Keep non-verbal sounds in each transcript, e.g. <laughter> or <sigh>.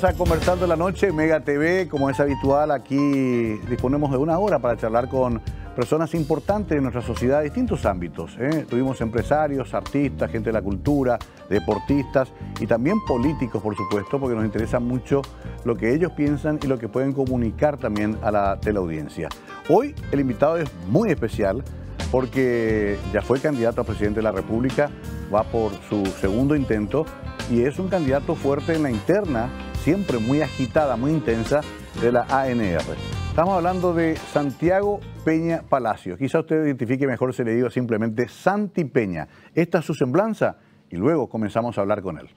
Vamos a Conversando la Noche, Mega TV. Como es habitual, aquí disponemos de una hora para charlar con personas importantes de nuestra sociedad, distintos ámbitos. ¿eh? Tuvimos empresarios, artistas, gente de la cultura, deportistas y también políticos, por supuesto, porque nos interesa mucho lo que ellos piensan y lo que pueden comunicar también a la teleaudiencia. Hoy el invitado es muy especial porque ya fue candidato a presidente de la República, va por su segundo intento y es un candidato fuerte en la interna siempre muy agitada, muy intensa, de la ANR. Estamos hablando de Santiago Peña Palacio. Quizá usted identifique mejor ...se le digo simplemente Santi Peña. Esta es su semblanza y luego comenzamos a hablar con él.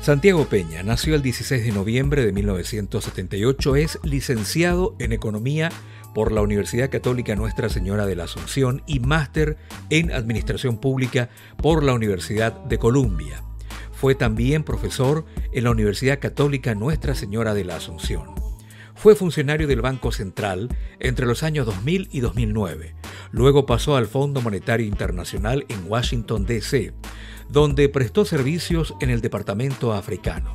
Santiago Peña nació el 16 de noviembre de 1978, es licenciado en Economía por la Universidad Católica Nuestra Señora de la Asunción y máster en Administración Pública por la Universidad de Columbia. Fue también profesor en la Universidad Católica Nuestra Señora de la Asunción. Fue funcionario del Banco Central entre los años 2000 y 2009. Luego pasó al Fondo Monetario Internacional en Washington, D.C., donde prestó servicios en el Departamento Africano.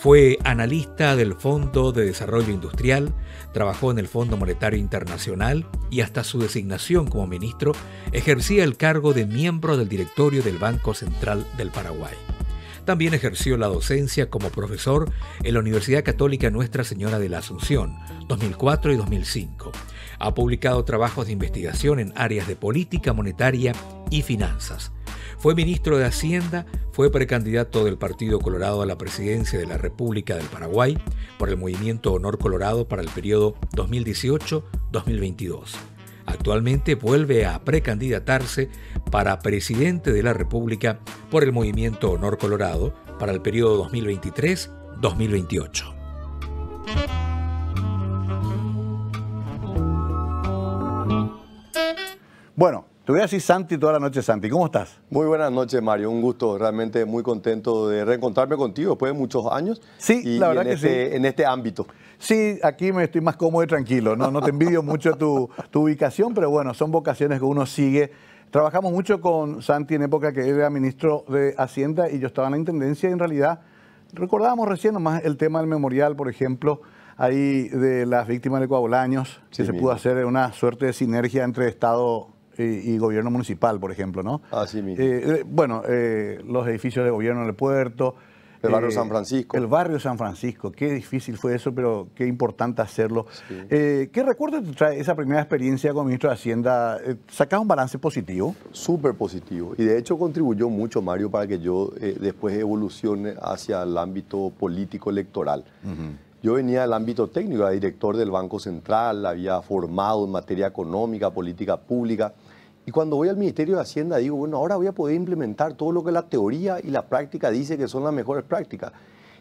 Fue analista del Fondo de Desarrollo Industrial, trabajó en el Fondo Monetario Internacional y hasta su designación como ministro ejercía el cargo de miembro del directorio del Banco Central del Paraguay. También ejerció la docencia como profesor en la Universidad Católica Nuestra Señora de la Asunción, 2004 y 2005. Ha publicado trabajos de investigación en áreas de política monetaria y finanzas. Fue ministro de Hacienda, fue precandidato del Partido Colorado a la presidencia de la República del Paraguay por el movimiento Honor Colorado para el periodo 2018-2022. Actualmente vuelve a precandidatarse para presidente de la República por el movimiento Honor Colorado para el periodo 2023-2028. Bueno, te voy a decir Santi toda la noche, Santi. ¿Cómo estás? Muy buenas noches, Mario. Un gusto, realmente muy contento de reencontrarme contigo después de muchos años. Sí, la verdad en que este, sí. En este ámbito. Sí, aquí me estoy más cómodo y tranquilo. No, te envidio mucho tu, ubicación, pero bueno, son vocaciones que uno sigue. Trabajamos mucho con Santi en época que era ministro de Hacienda y yo estaba en la Intendencia y en realidad recordábamos recién nomás el tema del memorial, por ejemplo, ahí de las víctimas de Coabolaños, que se pudo hacer una suerte de sinergia entre Estado y, gobierno municipal, por ejemplo, ¿no? Así ah, mismo. Eh, eh, bueno, eh, los edificios de gobierno en el puerto. El barrio San Francisco. El barrio San Francisco, qué difícil fue eso, pero qué importante hacerlo. ¿Qué recuerdo te esa primera experiencia como ministro de Hacienda? ¿Sacás un balance positivo? Súper positivo. Y de hecho contribuyó mucho, Mario, para que yo después evolucione hacia el ámbito político electoral. Yo venía del ámbito técnico, era director del Banco Central, había formado en materia económica, política pública. Y cuando voy al Ministerio de Hacienda digo, bueno, ahora voy a poder implementar todo lo que la teoría y la práctica dice que son las mejores prácticas.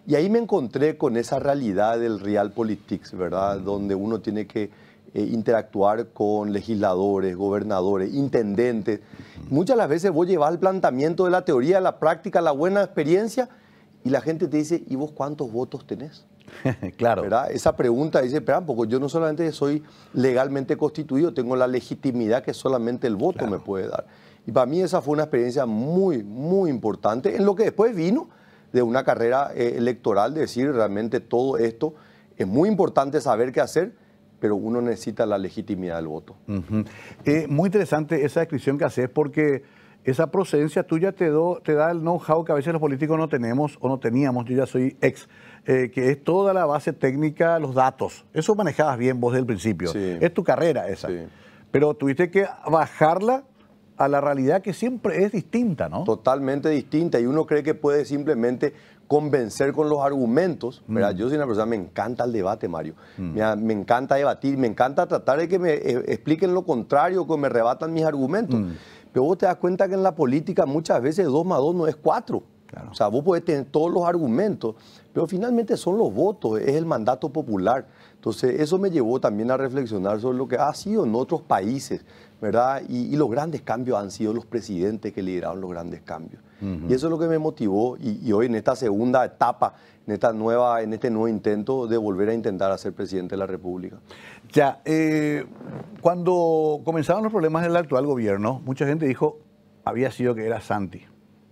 Y ahí me encontré con esa realidad del Real Politics, ¿verdad? Mm. Donde uno tiene que eh, interactuar con legisladores, gobernadores, intendentes. Mm. Muchas de las veces vos llevas el planteamiento de la teoría, la práctica, la buena experiencia, y la gente te dice, ¿y vos cuántos votos tenés? <laughs> claro. Esa pregunta dice, espera yo no solamente soy legalmente constituido, tengo la legitimidad que solamente el voto me puede dar. Y para mí esa fue una experiencia muy, muy importante en lo que después vino de una carrera eh, electoral, de decir realmente todo esto es muy importante saber qué hacer, pero uno necesita la legitimidad del voto. Eh, muy interesante esa descripción que haces porque esa procedencia tuya te, te da el know-how que a veces los políticos no tenemos o no teníamos. Yo ya soy ex eh, que es toda la base técnica, los datos. Eso manejabas bien vos desde el principio. Es tu carrera esa. Pero tuviste que bajarla a la realidad que siempre es distinta, ¿no? Totalmente distinta. Y uno cree que puede simplemente convencer con los argumentos. Mm. Yo soy una persona, me encanta el debate, Mario. Mm. Me, encanta debatir, me encanta tratar de que me eh, expliquen lo contrario, que me rebatan mis argumentos. Mm. Pero vos te das cuenta que en la política muchas veces dos más dos no es 4. O sea, vos podés tener todos los argumentos, pero finalmente son los votos, es el mandato popular. Entonces, eso me llevó también a reflexionar sobre lo que ha sido en otros países, ¿verdad? Y, los grandes cambios han sido los presidentes que lideraron los grandes cambios. Y eso es lo que me motivó y, hoy en esta segunda etapa, en, esta nueva, en este nuevo intento de volver a intentar a ser presidente de la República. Ya, eh, cuando comenzaron los problemas del actual gobierno, mucha gente dijo, había sido que era Santi,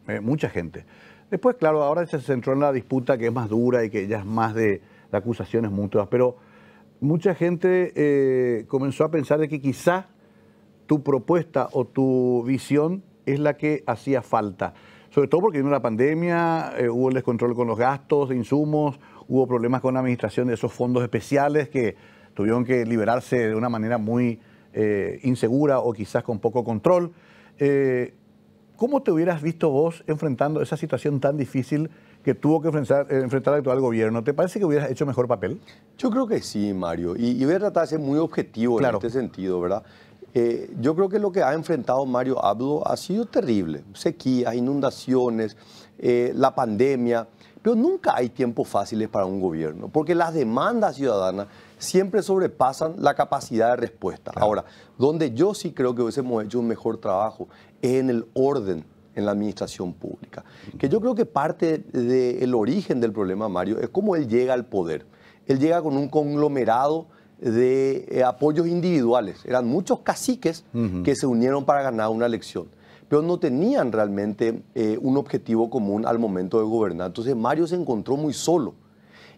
eh, mucha gente. Después, claro, ahora se centró en la disputa que es más dura y que ya es más de, acusaciones mutuas, pero mucha gente eh, comenzó a pensar de que quizás tu propuesta o tu visión es la que hacía falta. Sobre todo porque vino la pandemia, eh, hubo el descontrol con los gastos de insumos, hubo problemas con la administración de esos fondos especiales que tuvieron que liberarse de una manera muy eh, insegura o quizás con poco control. ¿Cómo te hubieras visto vos enfrentando esa situación tan difícil que tuvo que eh, enfrentar, el actual gobierno? ¿Te parece que hubieras hecho mejor papel? Yo creo que sí, Mario. Y, voy a tratar de ser muy objetivo en este sentido, ¿verdad? Eh, yo creo que lo que ha enfrentado Mario Abdo ha sido terrible. Sequías, inundaciones, eh, la pandemia. Pero nunca hay tiempos fáciles para un gobierno, porque las demandas ciudadanas siempre sobrepasan la capacidad de respuesta. Ahora, donde yo sí creo que hubiésemos hecho un mejor trabajo es en el orden en la administración pública. Que yo creo que parte del origen del problema, Mario, es cómo él llega al poder. Él llega con un conglomerado de eh, apoyos individuales. Eran muchos caciques que se unieron para ganar una elección, pero no tenían realmente eh, un objetivo común al momento de gobernar. Entonces Mario se encontró muy solo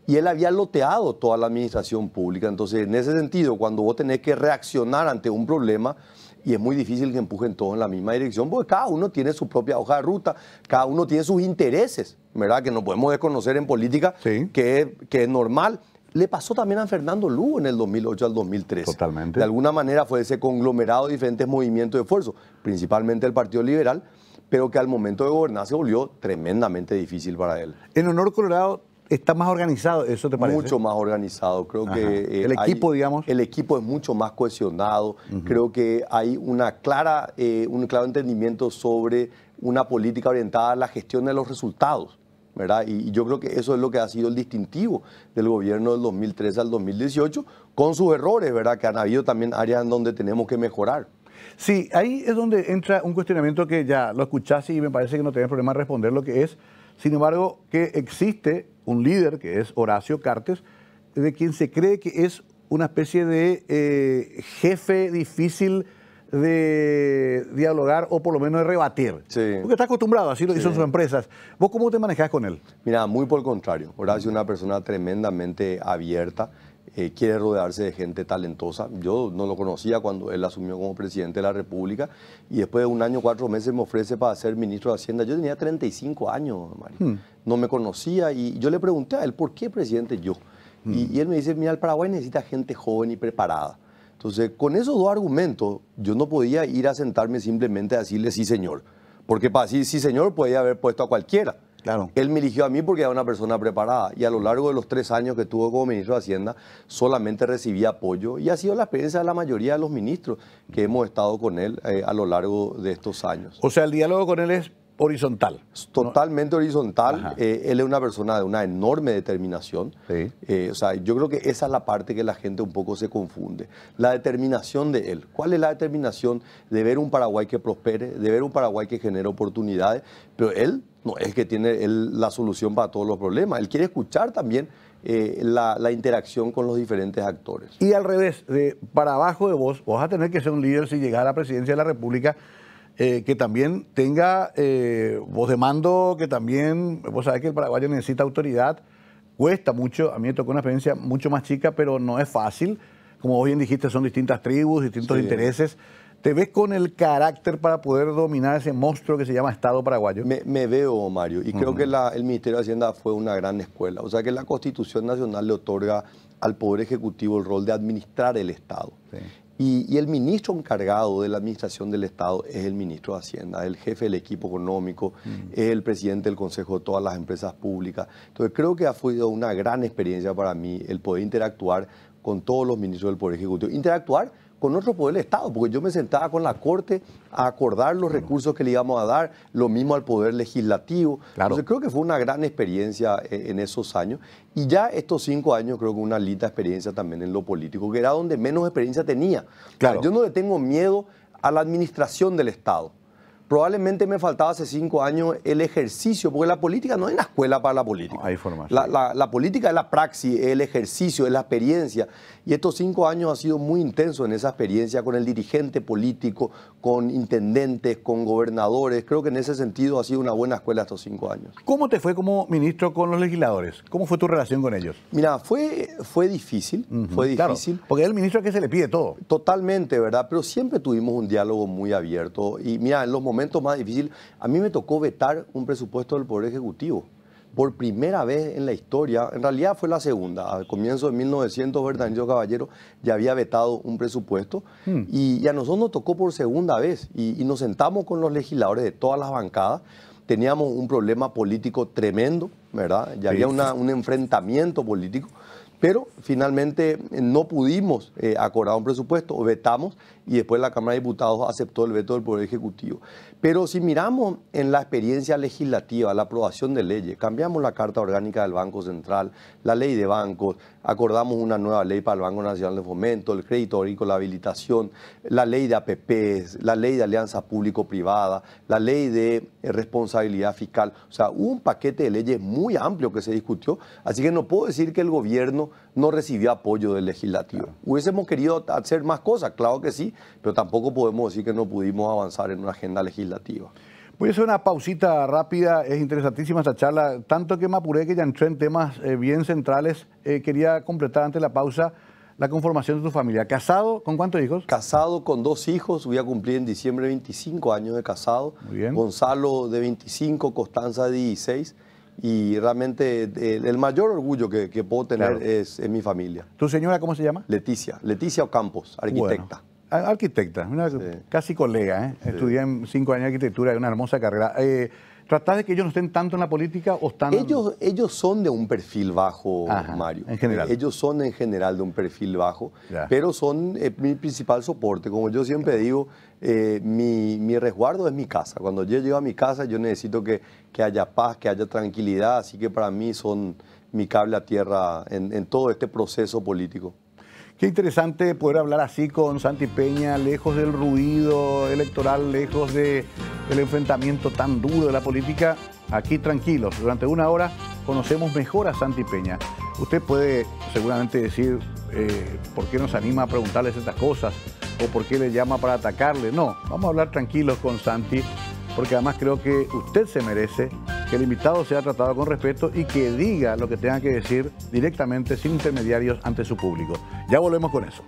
y él había loteado toda la administración pública. Entonces, en ese sentido, cuando vos tenés que reaccionar ante un problema, y es muy difícil que empujen todos en la misma dirección, porque cada uno tiene su propia hoja de ruta, cada uno tiene sus intereses, ¿verdad? Que no podemos desconocer en política, que, que es normal. Le pasó también a Fernando Lugo en el 2008 al 2013. Totalmente. De alguna manera fue ese conglomerado de diferentes movimientos de esfuerzo, principalmente el Partido Liberal, pero que al momento de gobernar se volvió tremendamente difícil para él. En Honor Colorado está más organizado, ¿eso te parece? Mucho más organizado, creo que... Eh, el equipo, digamos. El equipo es mucho más cohesionado, creo que hay una clara, eh, un claro entendimiento sobre una política orientada a la gestión de los resultados. ¿verdad? Y, yo creo que eso es lo que ha sido el distintivo del gobierno del 2013 al 2018, con sus errores, ¿verdad? que han habido también áreas en donde tenemos que mejorar. Sí, ahí es donde entra un cuestionamiento que ya lo escuchaste y me parece que no tenés problema en responder, lo que es sin embargo, que existe un líder que es Horacio Cartes, de quien se cree que es una especie de eh, jefe difícil de dialogar o por lo menos de rebatir. Porque está acostumbrado, así lo dicen sus empresas. ¿Vos cómo te manejás con él? Mira, muy por el contrario. Horacio es una persona tremendamente abierta. Eh, quiere rodearse de gente talentosa. Yo no lo conocía cuando él asumió como presidente de la República y después de un año, cuatro meses me ofrece para ser ministro de Hacienda. Yo tenía 35 años, hmm. No me conocía y yo le pregunté a él, ¿por qué presidente yo? Hmm. Y, él me dice, mira, el Paraguay necesita gente joven y preparada. Entonces, con esos dos argumentos, yo no podía ir a sentarme simplemente a decirle sí, señor. Porque para decir sí, señor, podía haber puesto a cualquiera. Él me eligió a mí porque era una persona preparada y a lo largo de los tres años que estuvo como ministro de Hacienda solamente recibía apoyo y ha sido la experiencia de la mayoría de los ministros que hemos estado con él eh, a lo largo de estos años. O sea, el diálogo con él es horizontal. Totalmente horizontal. Eh, él es una persona de una enorme determinación. Eh, o sea, yo creo que esa es la parte que la gente un poco se confunde. La determinación de él. ¿Cuál es la determinación de ver un Paraguay que prospere, de ver un Paraguay que genere oportunidades? Pero él no es que tiene la solución para todos los problemas, él quiere escuchar también eh, la, interacción con los diferentes actores. Y al revés, para abajo de vos, vas a tener que ser un líder si llegas a la presidencia de la República. Eh, que también tenga eh, voz de mando, que también, vos sabés que el paraguayo necesita autoridad, cuesta mucho, a mí me tocó una experiencia mucho más chica, pero no es fácil, como vos bien dijiste, son distintas tribus, distintos intereses, ¿Te ves con el carácter para poder dominar ese monstruo que se llama Estado paraguayo? Me, veo, Mario, y creo que el Ministerio de Hacienda fue una gran escuela. O sea que la Constitución Nacional le otorga al Poder Ejecutivo el rol de administrar el Estado. Y, el ministro encargado de la administración del Estado es el ministro de Hacienda, el jefe del equipo económico, es el presidente del Consejo de todas las empresas públicas. Entonces creo que ha sido una gran experiencia para mí el poder interactuar con todos los ministros del Poder Ejecutivo. Interactuar con otro poder del Estado, porque yo me sentaba con la Corte a acordar los recursos que le íbamos a dar, lo mismo al Poder Legislativo. Entonces creo que fue una gran experiencia eh, en esos años. Y ya estos cinco años creo que una linda experiencia también en lo político, que era donde menos experiencia tenía. Claro. Yo no le tengo miedo a la administración del Estado probablemente me faltaba hace cinco años el ejercicio, porque la política no es la escuela para la política. hay La, política es la praxis, es el ejercicio, es la experiencia. Y estos cinco años ha sido muy intenso en esa experiencia con el dirigente político, con intendentes, con gobernadores. Creo que en ese sentido ha sido una buena escuela estos cinco años. ¿Cómo te fue como ministro con los legisladores? ¿Cómo fue tu relación con ellos? Mira, fue, fue difícil, fue difícil. porque es el ministro que se le pide todo. Totalmente, ¿verdad? Pero siempre tuvimos un diálogo muy abierto. Y mira, en los momentos momento más difícil, a mí me tocó vetar un presupuesto del Poder Ejecutivo. Por primera vez en la historia, en realidad fue la segunda, al comienzo de 1900, Bernardino Caballero ya había vetado un presupuesto hmm. y, a nosotros nos tocó por segunda vez y, nos sentamos con los legisladores de todas las bancadas teníamos un problema político tremendo, ¿verdad? Ya había un enfrentamiento político, pero finalmente no pudimos eh, acordar un presupuesto, vetamos y después la Cámara de Diputados aceptó el veto del Poder Ejecutivo. Pero si miramos en la experiencia legislativa, la aprobación de leyes, cambiamos la Carta Orgánica del Banco Central, la ley de bancos, acordamos una nueva ley para el Banco Nacional de Fomento, el crédito agrícola, la habilitación, la ley de APPs, la ley de alianza público-privada, la ley de eh, responsabilidad fiscal. O sea, un paquete de leyes muy amplio que se discutió, así que no puedo decir que el gobierno no recibió apoyo del legislativo. Hubiésemos querido hacer más cosas, claro que sí, pero tampoco podemos decir que no pudimos avanzar en una agenda legislativa. Voy a hacer una pausita rápida, es interesantísima esta charla, tanto que me apuré que ya entré en temas eh, bien centrales. Eh, quería completar antes la pausa la conformación de tu familia. ¿Casado con cuántos hijos? Casado con dos hijos, voy a cumplir en diciembre 25 años de casado. Gonzalo de 25, Constanza de 16 y realmente eh, el, mayor orgullo que, puedo tener es, en mi familia. ¿Tu señora cómo se llama? Leticia, Leticia Ocampos, arquitecta. Arquitecta, una casi colega, ¿eh? estudié cinco años de arquitectura, una hermosa carrera. Eh, tratar de que ellos no estén tanto en la política o están... Ellos, ellos son de un perfil bajo, Mario. En general. Ellos son en general de un perfil bajo, pero son eh, mi principal soporte. Como yo siempre digo, eh, mi, resguardo es mi casa. Cuando yo llego a mi casa, yo necesito que, haya paz, que haya tranquilidad. Así que para mí son mi cable a tierra en todo este proceso político. Qué interesante poder hablar así con Santi Peña, lejos del ruido electoral, lejos de, del enfrentamiento tan duro de la política. Aquí tranquilos, durante una hora conocemos mejor a Santi Peña. Usted puede seguramente decir eh, por qué nos anima a preguntarle estas cosas o por qué le llama para atacarle. No, vamos a hablar tranquilos con Santi, porque además creo que usted se merece que el invitado sea tratado con respeto y que diga lo que tenga que decir directamente sin intermediarios ante su público. Ya volvemos con eso.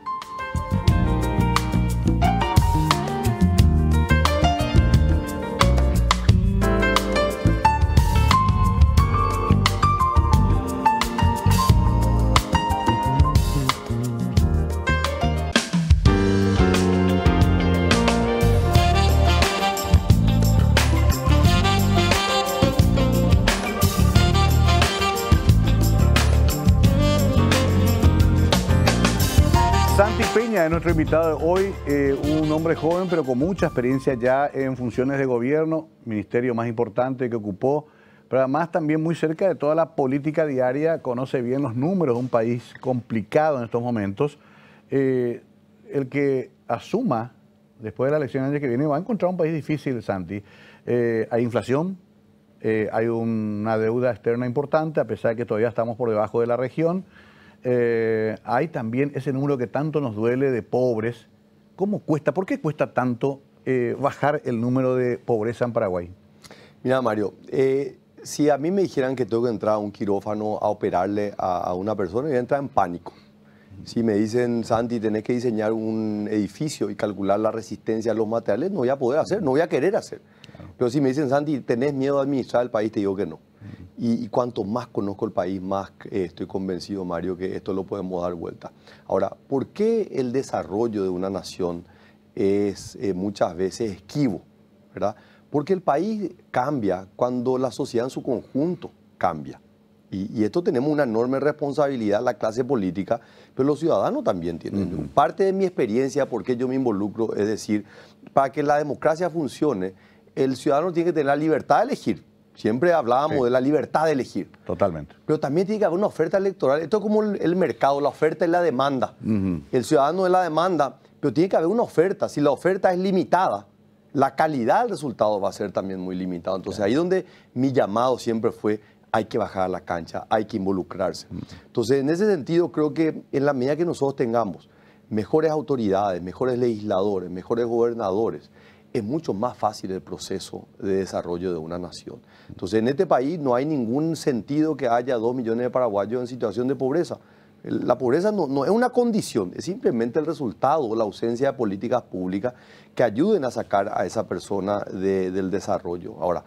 nuestro invitado de hoy, eh, un hombre joven pero con mucha experiencia ya en funciones de gobierno, ministerio más importante que ocupó, pero además también muy cerca de toda la política diaria, conoce bien los números de un país complicado en estos momentos. Eh, el que asuma después de la elección del año que viene va a encontrar un país difícil, Santi. Eh, hay inflación, hay una deuda externa importante, a pesar de que todavía estamos por debajo de la región. Eh, hay también ese número que tanto nos duele de pobres. ¿Cómo cuesta? ¿Por qué cuesta tanto eh, bajar el número de pobreza en Paraguay? Mira, Mario, eh, si a mí me dijeran que tengo que entrar a un quirófano a operarle a, una persona, yo voy entrar en pánico. Si me dicen, Santi, tenés que diseñar un edificio y calcular la resistencia a los materiales, no voy a poder hacer, no voy a querer hacer. Pero si me dicen, Santi, ¿tenés miedo a administrar el país? Te digo que no. Y, cuanto más conozco el país, más eh, estoy convencido, Mario, que esto lo podemos dar vuelta. Ahora, ¿por qué el desarrollo de una nación es eh, muchas veces esquivo? ¿verdad? Porque el país cambia cuando la sociedad en su conjunto cambia. Y, esto tenemos una enorme responsabilidad, la clase política, pero los ciudadanos también tienen. Parte de mi experiencia, porque yo me involucro, es decir, para que la democracia funcione, el ciudadano tiene que tener la libertad de elegir. Siempre hablábamos de la libertad de elegir. Totalmente. Pero también tiene que haber una oferta electoral. Esto es como el, mercado, la oferta es la demanda. El ciudadano es la demanda, pero tiene que haber una oferta. Si la oferta es limitada, la calidad del resultado va a ser también muy limitada. Entonces ahí ahí donde mi llamado siempre fue, hay que bajar a la cancha, hay que involucrarse. Entonces en ese sentido creo que en la medida que nosotros tengamos mejores autoridades, mejores legisladores, mejores gobernadores, es mucho más fácil el proceso de desarrollo de una nación. Entonces, en este país no hay ningún sentido que haya dos millones de paraguayos en situación de pobreza. La pobreza no, es una condición, es simplemente el resultado, la ausencia de políticas públicas que ayuden a sacar a esa persona del desarrollo. Ahora,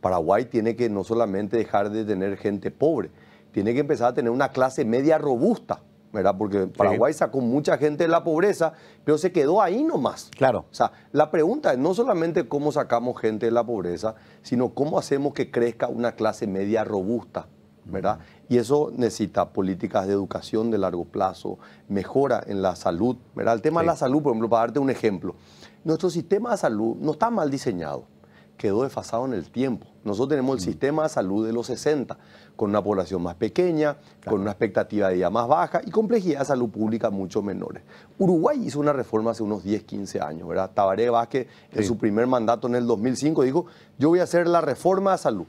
Paraguay tiene que no solamente dejar de tener gente pobre, tiene que empezar a tener una clase media robusta, ¿verdad? Porque Paraguay sacó mucha gente de la pobreza, pero se quedó ahí nomás. Claro. O sea, la pregunta es no solamente cómo sacamos gente de la pobreza, sino cómo hacemos que crezca una clase media robusta, ¿verdad? Y eso necesita políticas de educación de largo plazo, mejora en la salud, ¿verdad? El tema de la salud, por ejemplo, para darte un ejemplo, nuestro sistema de salud no está mal diseñado quedó desfasado en el tiempo. Nosotros tenemos el mm. sistema de salud de los 60, con una población más pequeña, con una expectativa de vida más baja y complejidad de salud pública mucho menores. Uruguay hizo una reforma hace unos 10, 15 años, ¿verdad? Tabaré Vázquez, en su primer mandato en el 2005, dijo, yo voy a hacer la reforma de salud.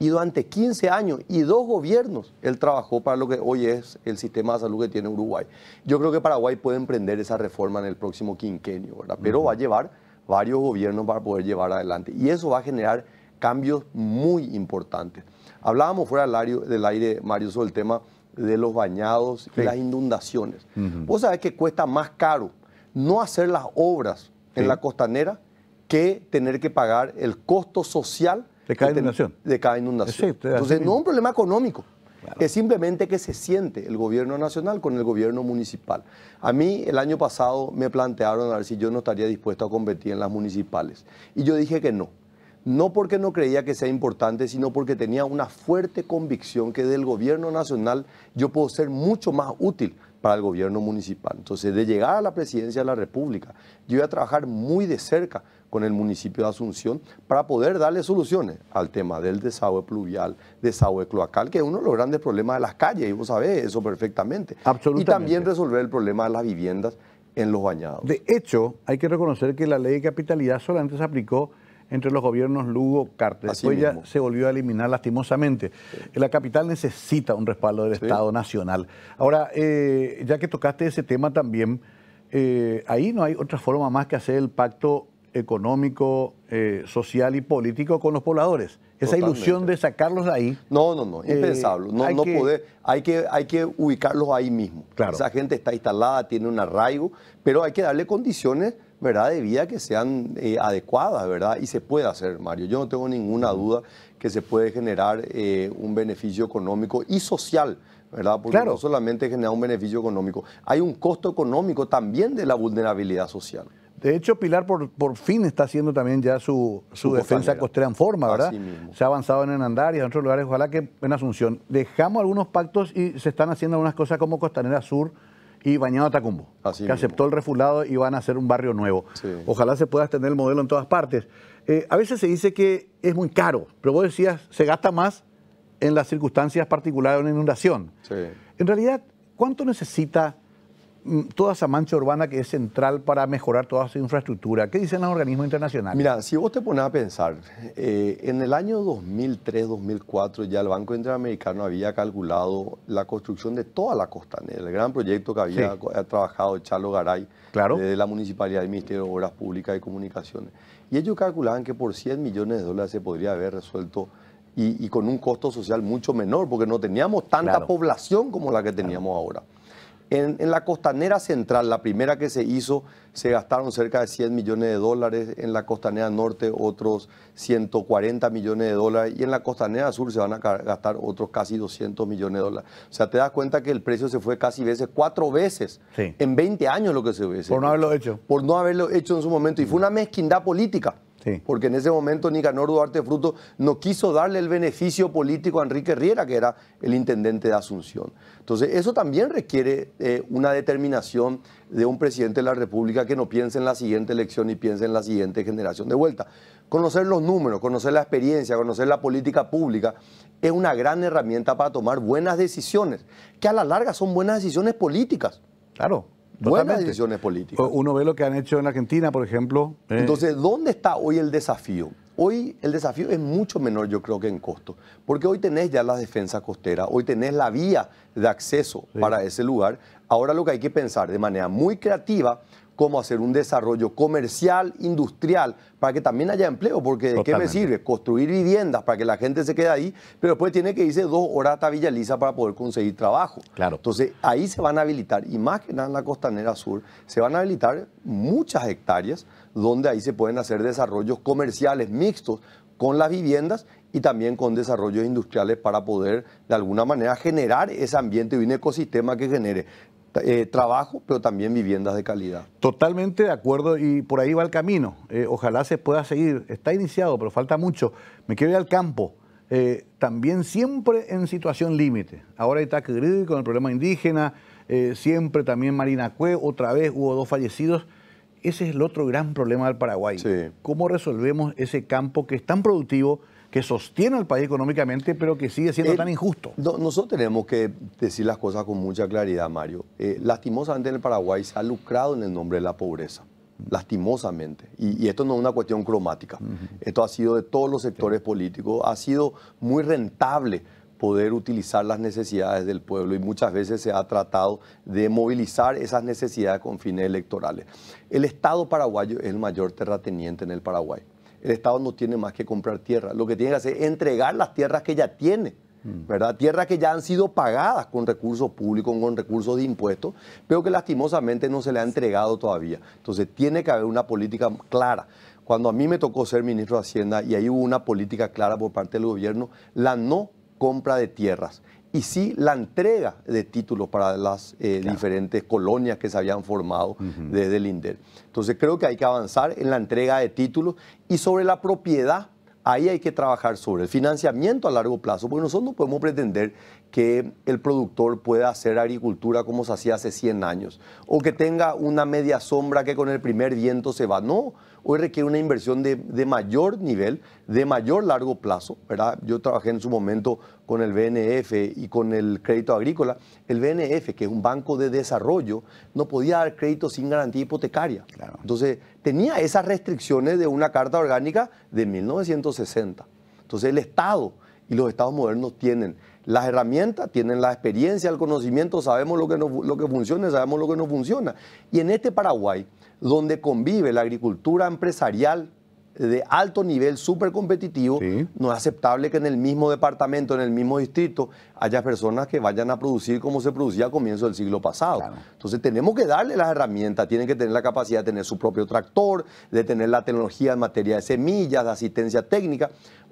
Y durante 15 años y dos gobiernos, él trabajó para lo que hoy es el sistema de salud que tiene Uruguay. Yo creo que Paraguay puede emprender esa reforma en el próximo quinquenio, ¿verdad? Pero va a llevar varios gobiernos para poder llevar adelante. Y eso va a generar cambios muy importantes. Hablábamos fuera del aire, Mario, sobre el tema de los bañados y las inundaciones. Vos sabés que cuesta más caro no hacer las obras en la costanera que tener que pagar el costo social de cada inundación. Entonces, no es un problema económico, es simplemente que se siente el gobierno nacional con el gobierno municipal. A mí el año pasado me plantearon a ver si yo no estaría dispuesto a competir en las municipales. Y yo dije que no. No porque no creía que sea importante, sino porque tenía una fuerte convicción que del gobierno nacional yo puedo ser mucho más útil para el gobierno municipal. Entonces, de llegar a la presidencia de la República, yo voy a trabajar muy de cerca con el municipio de Asunción para poder darle soluciones al tema del desagüe pluvial, desagüe cloacal, que es uno de los grandes problemas de las calles, y vos sabés eso perfectamente. Absolutamente. Y también resolver el problema de las viviendas en los bañados. De hecho, hay que reconocer que la ley de capitalidad solamente se aplicó entre los gobiernos Lugo Cartes. Después se volvió a eliminar lastimosamente. La capital necesita un respaldo del Estado Nacional. Ahora, eh, ya que tocaste ese tema también, eh, ahí no hay otra forma más que hacer el pacto económico, eh, social y político con los pobladores. Esa ilusión de sacarlos de ahí. No, no, no, eh, impensable. no, hay, no que... hay, que, ubicarlos ahí mismo. Claro. Esa gente está instalada, tiene un arraigo, pero hay que darle condiciones ¿verdad? de vida que sean eh, adecuadas, ¿verdad? Y se puede hacer, Mario. Yo no tengo ninguna duda que se puede generar un beneficio económico y social, ¿verdad? Porque no solamente genera un beneficio económico, hay un costo económico también de la vulnerabilidad social. De hecho, Pilar por, por fin está haciendo también ya su, defensa costera en forma, ¿verdad? Se ha avanzado en y en otros lugares, ojalá que en Asunción. Dejamos algunos pactos y se están haciendo algunas cosas como Costanera Sur y Bañado Tacumbo, Así que aceptó el refulado y van a hacer un barrio nuevo. Ojalá se pueda extender el modelo en todas partes. Eh, a veces se dice que es muy caro, pero vos decías, se gasta más en las circunstancias particulares de una inundación. Sí. En realidad, ¿cuánto necesita Mm, toda esa mancha urbana que es central para mejorar toda su infraestructura. ¿Qué dicen los organismos internacionales? Mira, si vos te pones a pensar, eh, en el año 2003-2004 ya el Banco Interamericano había calculado la construcción de toda la costanera, el gran proyecto que había trabajado Charlo Garay eh, de la Municipalidad del Ministerio de Obras Públicas y Comunicaciones. Y ellos calculaban que por 100 millones de dólares se podría haber resuelto y, con un costo social mucho menor, porque no teníamos tanta población como la que teníamos ahora. En, la costanera central, la primera que se hizo, se gastaron cerca de 100 millones de dólares, en la costanera norte otros 140 millones de dólares y en la costanera sur se van a gastar otros casi 200 millones de dólares. O sea, te das cuenta que el precio se fue casi veces, cuatro veces, en 20 años lo que se hubiese. Por no haberlo hecho. Por no haberlo hecho en su momento. Y fue una mezquindad política. Porque en ese momento Nicanor Duarte Fruto no quiso darle el beneficio político a Enrique Riera, que era el intendente de Asunción. Entonces, eso también requiere eh, una determinación de un presidente de la República que no piense en la siguiente elección y piense en la siguiente generación de vuelta. Conocer los números, conocer la experiencia, conocer la política pública es una gran herramienta para tomar buenas decisiones, que a la larga son buenas decisiones políticas. Claro. Buenas decisiones políticas. Uno ve lo que han hecho en Argentina, por ejemplo. Eh. Entonces, ¿dónde está hoy el desafío? Hoy el desafío es mucho menor, yo creo que en costo, porque hoy tenés ya la defensa costera, hoy tenés la vía de acceso para ese lugar. Ahora lo que hay que pensar de manera muy creativa, cómo hacer un desarrollo comercial, industrial, para que también haya empleo, porque ¿de qué me sirve? Construir viviendas para que la gente se quede ahí, pero después tiene que irse dos horas a Villa Lisa para poder conseguir trabajo. Claro. Entonces ahí se van a habilitar, y más que nada en la costanera sur, se van a habilitar muchas hectáreas donde ahí se pueden hacer desarrollos comerciales mixtos con las viviendas y también con desarrollos industriales para poder de alguna manera generar ese ambiente y un ecosistema que genere eh, trabajo, pero también viviendas de calidad. Totalmente de acuerdo y por ahí va el camino. Eh, ojalá se pueda seguir. Está iniciado, pero falta mucho. Me quiero ir al campo. Eh, también siempre en situación límite. Ahora está Grid con el problema indígena, siempre también Marina Cue, otra vez hubo dos fallecidos. Ese es el otro gran problema del Paraguay. ¿Cómo resolvemos ese campo que es tan productivo? que sostiene al país económicamente, pero que sigue siendo eh, tan injusto. nosotros tenemos que decir las cosas con mucha claridad, Mario. Eh, lastimosamente en el Paraguay se ha lucrado en el nombre de la pobreza lastimosamente. Y, esto no es una cuestión cromática. Esto ha sido de todos los sectores políticos. Ha sido muy rentable poder utilizar las necesidades del pueblo y muchas veces se ha tratado de movilizar esas necesidades con fines electorales. El Estado paraguayo es el mayor terrateniente en el Paraguay el Estado no tiene más que comprar tierra. Lo que tiene que hacer es entregar las tierras que ya tiene. Mm. ¿verdad? Tierras que ya han sido pagadas con recursos públicos, con recursos de impuestos, pero que lastimosamente no se le ha entregado todavía. Entonces tiene que haber una política clara. Cuando a mí me tocó ser ministro de Hacienda y ahí hubo una política clara por parte del gobierno, la no compra de tierras y sí la entrega de títulos para las eh, diferentes colonias que se habían formado de desde el INDER. Entonces creo que hay que avanzar en la entrega de títulos y sobre la propiedad, ahí hay que trabajar sobre el financiamiento a largo plazo, porque nosotros no podemos pretender que el productor pueda hacer agricultura como se hacía hace 100 años, o que tenga una media sombra que con el primer viento se va. No, hoy requiere una inversión de, mayor nivel, de mayor largo plazo. ¿verdad? Yo trabajé en su momento con el BNF y con el crédito agrícola. El BNF, que es un banco de desarrollo, no podía dar crédito sin garantía hipotecaria. Entonces, tenía esas restricciones de una carta orgánica de 1960. Entonces, el Estado y los Estados modernos tienen las herramientas, tienen la experiencia, el conocimiento, sabemos lo que, no, lo que funciona, sabemos lo que no funciona. Y en este Paraguay, donde convive la agricultura empresarial de alto nivel, súper competitivo, no es aceptable que en el mismo departamento, en el mismo distrito, haya personas que vayan a producir como se producía a comienzos del siglo pasado. Entonces tenemos que darle las herramientas, tienen que tener la capacidad de tener su propio tractor, de tener la tecnología en materia de semillas, de asistencia técnica,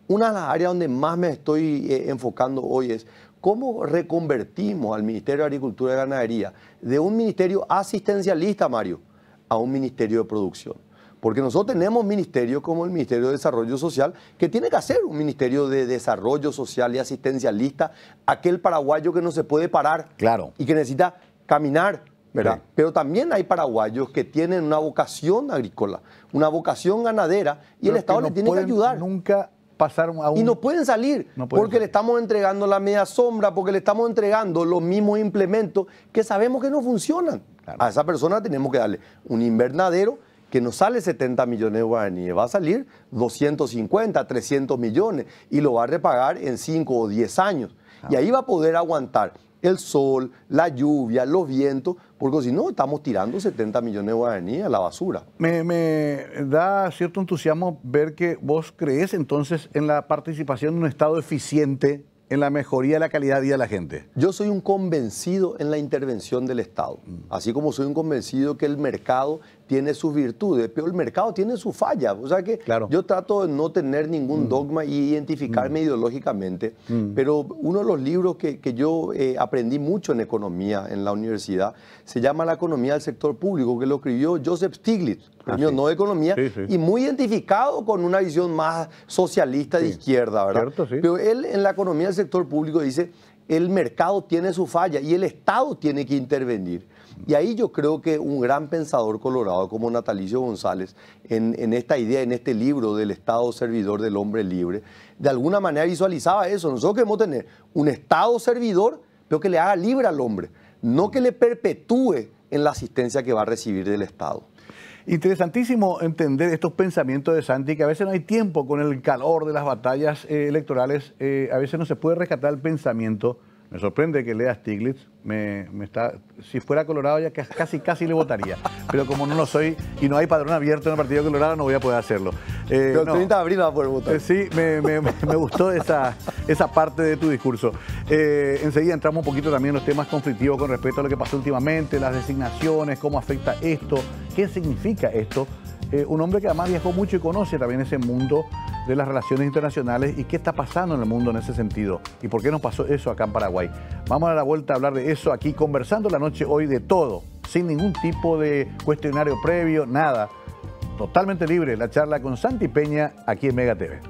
una de las áreas donde más me estoy eh, enfocando hoy es cómo reconvertimos al Ministerio de Agricultura y Ganadería de un ministerio asistencialista, Mario, a un ministerio de producción. Porque nosotros tenemos ministerios como el Ministerio de Desarrollo Social, que tiene que hacer un ministerio de desarrollo social y asistencialista, aquel paraguayo que no se puede parar y que necesita caminar, ¿verdad? Pero también hay paraguayos que tienen una vocación agrícola, una vocación ganadera, y el Estado le tiene que ayudar. Nunca pasaron a Y no pueden salir porque le estamos entregando la media sombra, porque le estamos entregando los mismos implementos que sabemos que no funcionan. A esa persona tenemos que darle un invernadero que no sale 70 millones de guaraníes, va a salir 250, 300 millones y lo va a repagar en 5 o 10 años. Y ahí va a poder aguantar el sol, la lluvia, los vientos, porque si no, estamos tirando 70 millones de guaraníes a la basura. Me, me, da cierto entusiasmo ver que vos crees entonces en la participación de un Estado eficiente en la mejoría de la calidad de vida de la gente. Yo soy un convencido en la intervención del Estado, mm. así como soy un convencido que el mercado tiene sus virtudes, pero el mercado tiene sus falla. O sea que yo trato de no tener ningún mm. dogma e y identificarme mm. ideológicamente, mm. pero uno de los libros que, yo eh, aprendí mucho en economía en la universidad se llama La economía del sector público, que lo escribió Joseph Stiglitz, ah, no de economía, y muy identificado con una visión más socialista de izquierda, ¿verdad? pero él en la economía del sector público dice, el mercado tiene su falla y el Estado tiene que intervenir. Y ahí yo creo que un gran pensador colorado como Natalicio González, en, esta idea, en este libro del Estado servidor del hombre libre, de alguna manera visualizaba eso. Nosotros queremos tener un Estado servidor, pero que le haga libre al hombre, no que le perpetúe en la asistencia que va a recibir del Estado. Interesantísimo entender estos pensamientos de Santi, que a veces no hay tiempo con el calor de las batallas eh, electorales, eh, a veces no se puede rescatar el pensamiento me sorprende que lea Stiglitz. Me, está, si fuera Colorado ya casi casi le votaría. Pero como no lo soy y no hay padrón abierto en el Partido Colorado, no voy a poder hacerlo. Eh, Pero el 30 a poder votar. Eh, sí, me, me, me gustó esa, esa parte de tu discurso. Eh, enseguida entramos un poquito también en los temas conflictivos con respecto a lo que pasó últimamente, las designaciones, cómo afecta esto, qué significa esto. Eh, un hombre que además viajó mucho y conoce también ese mundo de las relaciones internacionales y qué está pasando en el mundo en ese sentido y por qué nos pasó eso acá en Paraguay. Vamos a dar la vuelta a hablar de eso aquí, conversando la noche hoy de todo, sin ningún tipo de cuestionario previo, nada. Totalmente libre la charla con Santi Peña aquí en Mega TV.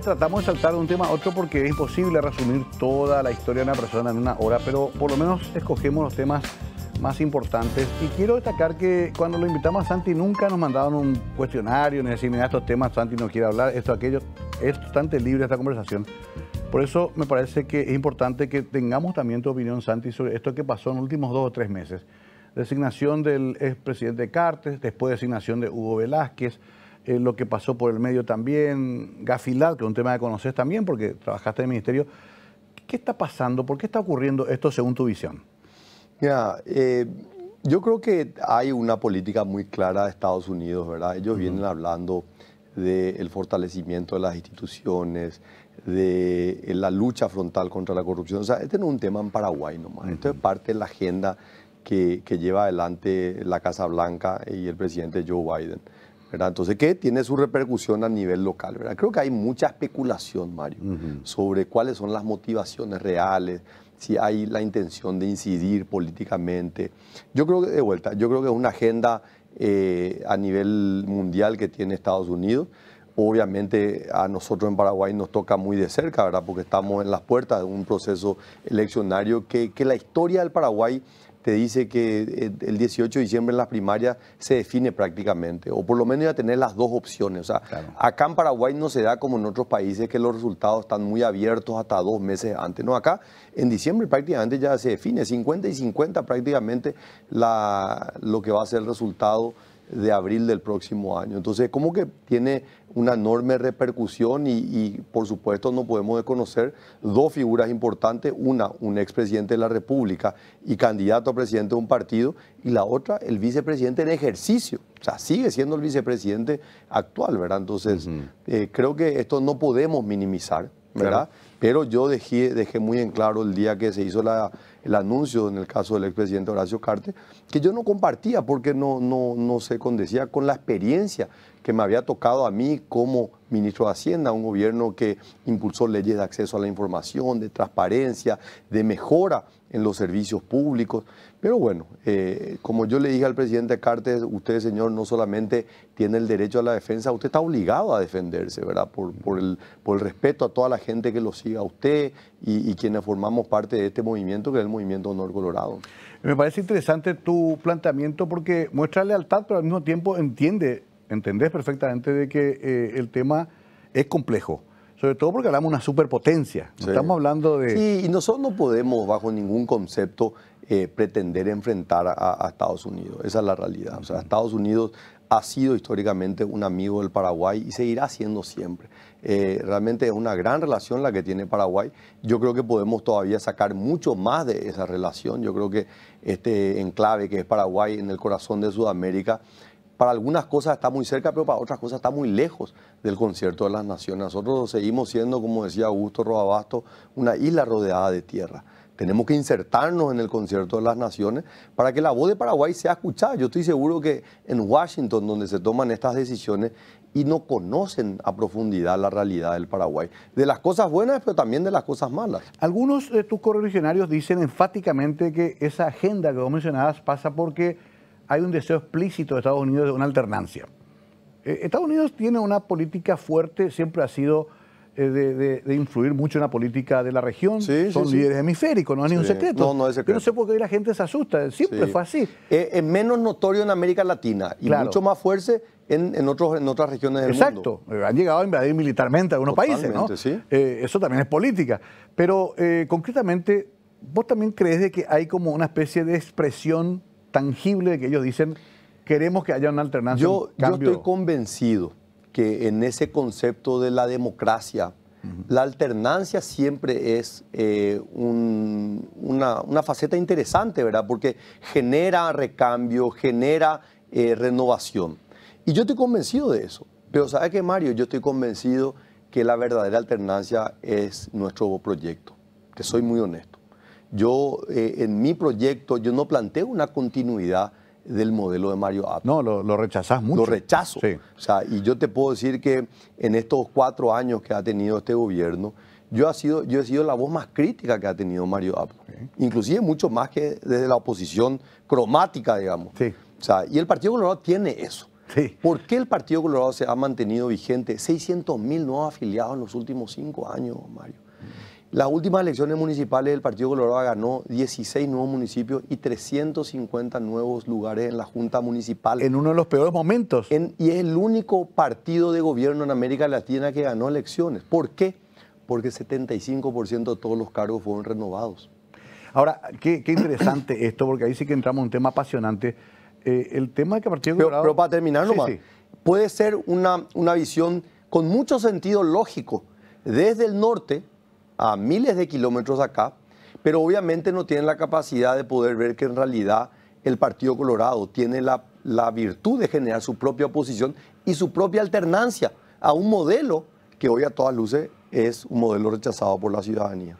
tratamos de saltar de un tema a otro porque es imposible resumir toda la historia de una persona en una hora, pero por lo menos escogemos los temas más importantes. Y quiero destacar que cuando lo invitamos a Santi nunca nos mandaron un cuestionario ni decir, estos temas Santi no quiere hablar, esto, aquello. Es bastante libre esta conversación. Por eso me parece que es importante que tengamos también tu opinión, Santi, sobre esto que pasó en los últimos dos o tres meses. Designación del expresidente Cartes, después designación de Hugo Velázquez, eh, lo que pasó por el medio también, Gafilad, que es un tema que conoces también porque trabajaste en el ministerio. ¿Qué está pasando? ¿Por qué está ocurriendo esto según tu visión? Mira, eh, yo creo que hay una política muy clara de Estados Unidos, ¿verdad? Ellos vienen hablando del fortalecimiento de las instituciones, de la lucha frontal contra la corrupción. O sea, este no es un tema en Paraguay nomás, esto es parte de la agenda que lleva adelante la Casa Blanca y el presidente Joe Biden. Entonces, ¿qué tiene su repercusión a nivel local, Creo que hay mucha especulación, Mario, sobre cuáles son las motivaciones reales, si hay la intención de incidir políticamente. Yo creo que, de vuelta, yo creo que es una agenda eh, a nivel mundial que tiene Estados Unidos. Obviamente a nosotros en Paraguay nos toca muy de cerca, ¿verdad? Porque estamos en las puertas de un proceso eleccionario que, que la historia del Paraguay te dice que eh, el 18 de diciembre en las primarias se define prácticamente, o por lo menos ya tener las dos opciones. O sea, acá en Paraguay no se da como en otros países que los resultados están muy abiertos hasta dos meses antes. No, acá en diciembre prácticamente ya se define, 50 y 50 prácticamente la, lo que va a ser el resultado de abril del próximo año. Entonces, como que tiene una enorme repercusión y, por supuesto no podemos desconocer dos figuras importantes, una, un expresidente de la República y candidato a presidente de un partido, y la otra, el vicepresidente en ejercicio, o sea, sigue siendo el vicepresidente actual, ¿verdad? Entonces, eh, creo que esto no podemos minimizar, ¿verdad? Pero yo dejé, dejé muy en claro el día que se hizo la el anuncio en el caso del expresidente Horacio Carte, que yo no compartía porque no, no, no se condecía con la experiencia que me había tocado a mí como ministro de Hacienda, un gobierno que impulsó leyes de acceso a la información, de transparencia, de mejora en los servicios públicos. Pero bueno, eh, como yo le dije al presidente Cartes, usted, señor, no solamente tiene el derecho a la defensa, usted está obligado a defenderse, ¿verdad? Por, por, el, por el, respeto a toda la gente que lo siga usted y, quienes formamos parte de este movimiento, que es el Movimiento Honor Colorado. Me parece interesante tu planteamiento porque muestra lealtad, pero al mismo tiempo entiende, entendés perfectamente de que eh, el tema es complejo sobre todo porque hablamos de una superpotencia. Estamos hablando de... Sí, y nosotros no podemos bajo ningún concepto eh, pretender enfrentar a, Estados Unidos. Esa es la realidad. O sea, Estados Unidos ha sido históricamente un amigo del Paraguay y seguirá siendo siempre. Eh, realmente es una gran relación la que tiene Paraguay. Yo creo que podemos todavía sacar mucho más de esa relación. Yo creo que este enclave que es Paraguay en el corazón de Sudamérica para algunas cosas está muy cerca, pero para otras cosas está muy lejos del concierto de las naciones. Nosotros seguimos siendo, como decía Augusto Roabasto, una isla rodeada de tierra. Tenemos que insertarnos en el concierto de las naciones para que la voz de Paraguay sea escuchada. Yo estoy seguro que en Washington, donde se toman estas decisiones y no conocen a profundidad la realidad del Paraguay, de las cosas buenas, pero también de las cosas malas. Algunos de tus correligionarios dicen enfáticamente que esa agenda que vos mencionabas pasa porque hay un deseo explícito de Estados Unidos de una alternancia. Eh, Estados Unidos tiene una política fuerte, siempre ha sido eh, de, influir mucho en la política de la región. Son líderes hemisféricos, no es ningún secreto. No, no es secreto. Yo no sé por qué la gente se asusta, siempre fue así. es eh, menos notorio en América Latina y mucho más fuerte en, otras regiones del mundo. Exacto, han llegado a invadir militarmente algunos países, ¿no? eso también es política. Pero concretamente, ¿vos también crees de que hay como una especie de expresión tangible de que ellos dicen queremos que haya una alternancia. Yo, estoy convencido que en ese concepto de la democracia, la alternancia siempre es eh, una, faceta interesante, ¿verdad? Porque genera recambio, genera eh, renovación. Y yo estoy convencido de eso. Pero ¿sabe qué, Mario? Yo estoy convencido que la verdadera alternancia es nuestro proyecto. Que soy muy honesto. Yo, eh, en mi proyecto, yo no planteo una continuidad del modelo de Mario Abdo. No, lo, lo, mucho. Lo rechazo. O sea, y yo te puedo decir que en estos cuatro años que ha tenido este gobierno, yo, ha sido, yo he sido la voz más crítica que ha tenido Mario Abdo. Inclusive mucho más que desde la oposición cromática, digamos. O sea, y el Partido Colorado tiene eso. ¿Por qué el Partido Colorado se ha mantenido vigente? 600 mil nuevos afiliados en los últimos cinco años, Mario. Las últimas elecciones municipales el Partido Colorado ganó 16 nuevos municipios y 350 nuevos lugares en la Junta Municipal. En uno de los peores momentos. y es el único partido de gobierno en América Latina que ganó elecciones. ¿Por qué? Porque 75% de todos los cargos fueron renovados. Ahora, qué, interesante <clears throat> esto, porque ahí sí que entramos en un tema apasionante. Eh, el tema de que el Partido Colorado... Pero, para terminar puede ser una, una visión con mucho sentido lógico. Desde el norte a miles de kilómetros acá, pero obviamente no tienen la capacidad de poder ver que en realidad el Partido Colorado tiene la, virtud de generar su propia oposición y su propia alternancia a un modelo que hoy a todas luces es un modelo rechazado por la ciudadanía.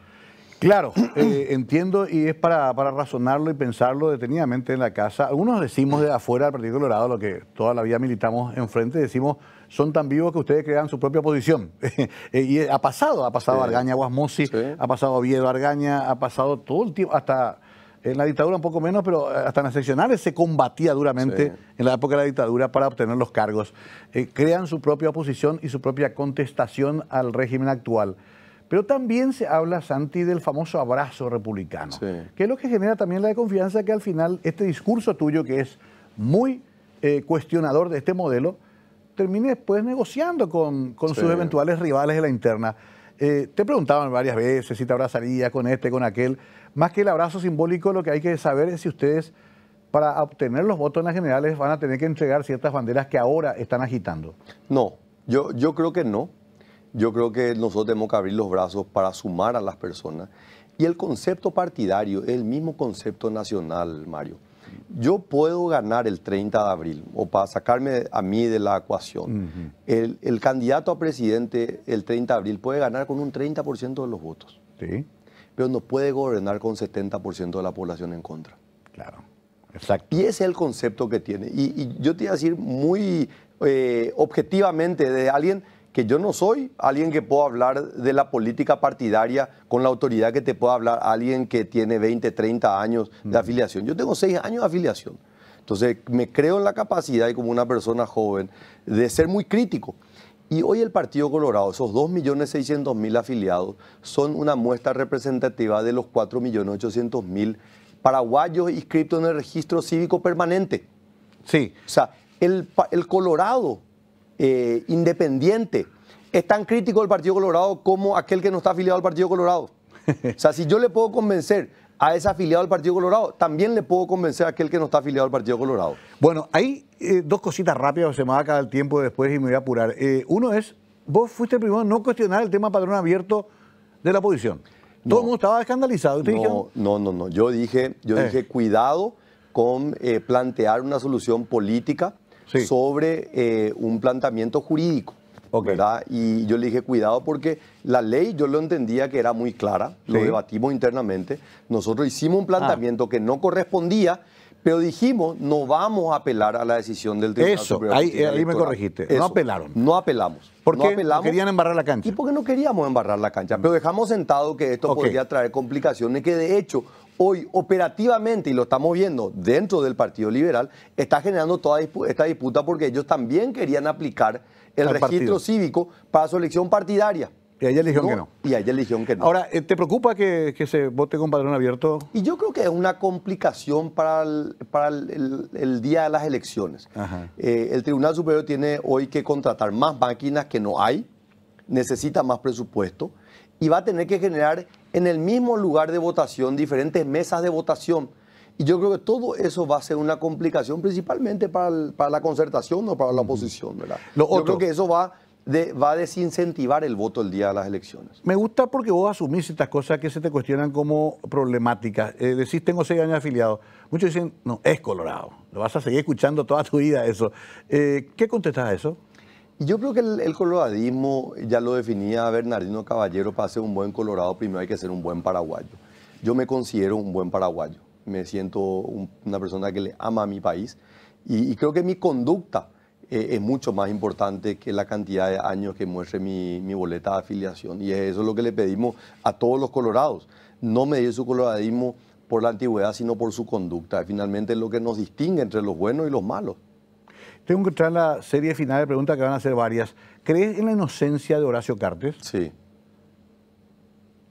Claro, eh, <clears throat> entiendo y es para, para, razonarlo y pensarlo detenidamente en la casa. Algunos decimos de afuera del Partido Colorado, lo que toda la vida militamos enfrente, decimos, son tan vivos que ustedes crean su propia oposición. <laughs> Eh, y ha pasado, ha pasado Argaña Guasmosi, ha pasado Oviedo Argaña, ha pasado todo el tiempo, hasta en la dictadura un poco menos, pero eh, hasta en las seccionales se combatía duramente en la época de la dictadura para obtener los cargos. Eh, crean su propia oposición y su propia contestación al régimen actual. Pero también se habla, Santi, del famoso abrazo republicano, que es lo que genera también la desconfianza que al final este discurso tuyo, que es muy cuestionador de este modelo, termine después negociando con, sus eventuales rivales de la interna. Eh, te preguntaban varias veces si te abrazaría con este, con aquel. Más que el abrazo simbólico, lo que hay que saber es si ustedes, para obtener los votos en las generales, van a tener que entregar ciertas banderas que ahora están agitando. No, yo, yo creo que no. Yo creo que nosotros tenemos que abrir los brazos para sumar a las personas. Y el concepto partidario es el mismo concepto nacional, Mario. Yo puedo ganar el 30 de abril, o para sacarme a mí de la ecuación, el, candidato a presidente el 30 de abril puede ganar con un 30% de los votos. Sí. Pero no puede gobernar con 70% de la población en contra. Claro. Exacto. Y ese es el concepto que tiene. Y, yo te iba a decir muy eh, objetivamente de alguien que yo no soy alguien que pueda hablar de la política partidaria con la autoridad que te pueda hablar alguien que tiene 20, 30 años de afiliación. Yo tengo 6 años de afiliación. Entonces me creo en la capacidad y como una persona joven de ser muy crítico. Y hoy el Partido Colorado, esos 2.600.000 afiliados, son una muestra representativa de los 4.800.000 paraguayos inscritos en el registro cívico permanente. Sí. O sea, el, el Colorado eh, independiente. Es tan crítico del Partido Colorado como aquel que no está afiliado al Partido Colorado. O sea, si yo le puedo convencer a ese afiliado al Partido Colorado, también le puedo convencer a aquel que no está afiliado al Partido Colorado. Bueno, hay eh, dos cositas rápidas, se me va a acabar el tiempo después y me voy a apurar. Eh, uno es, vos fuiste el primero en no cuestionar el tema padrón abierto de la oposición. Todo el mundo estaba escandalizado. No, no, no, Yo dije, yo dije cuidado con plantear una solución política sobre eh, un planteamiento jurídico. ¿verdad? Y yo le dije, cuidado, porque la ley yo lo entendía que era muy clara, lo debatimos internamente. Nosotros hicimos un planteamiento ah. que no correspondía, pero dijimos, no vamos a apelar a la decisión del Tribunal Eso, ahí, ahí me corregiste. no apelaron. No apelamos. porque no querían embarrar la cancha? Y porque no queríamos embarrar la cancha. Mm. Pero dejamos sentado que esto podría traer complicaciones que, de hecho, hoy operativamente, y lo estamos viendo dentro del Partido Liberal, está generando toda esta disputa porque ellos también querían aplicar el registro cívico para su elección partidaria. Y ahí eligieron que no. Y hay eligieron que no. Ahora, eh, ¿te preocupa que, se vote con padrón abierto? Y yo creo que es una complicación para el, día de las elecciones. Eh, el Tribunal Superior tiene hoy que contratar más máquinas que no hay, necesita más presupuesto y va a tener que generar en el mismo lugar de votación diferentes mesas de votación. Y yo creo que todo eso va a ser una complicación principalmente para, la concertación o para la oposición, ¿verdad? Lo otro. creo que eso va, va a desincentivar el voto el día de las elecciones. Me gusta porque vos asumís estas cosas que se te cuestionan como problemáticas. Eh, decís, tengo seis años afiliado. Muchos dicen, no, es Colorado. Lo vas a seguir escuchando toda tu vida eso. Eh, ¿Qué contestas a eso? Yo creo que el, coloradismo, ya lo definía Bernardino Caballero, para ser un buen colorado primero hay que ser un buen paraguayo. Yo me considero un buen paraguayo, me siento una persona que le ama a mi país y, creo que mi conducta eh, es mucho más importante que la cantidad de años que muestre mi, boleta de afiliación y eso es lo que le pedimos a todos los colorados, no me medir su coloradismo por la antigüedad, sino por su conducta. Finalmente es lo que nos distingue entre los buenos y los malos. Tengo que entrar en la serie final de preguntas que van a ser varias. ¿Crees en la inocencia de Horacio Cárter? Sí.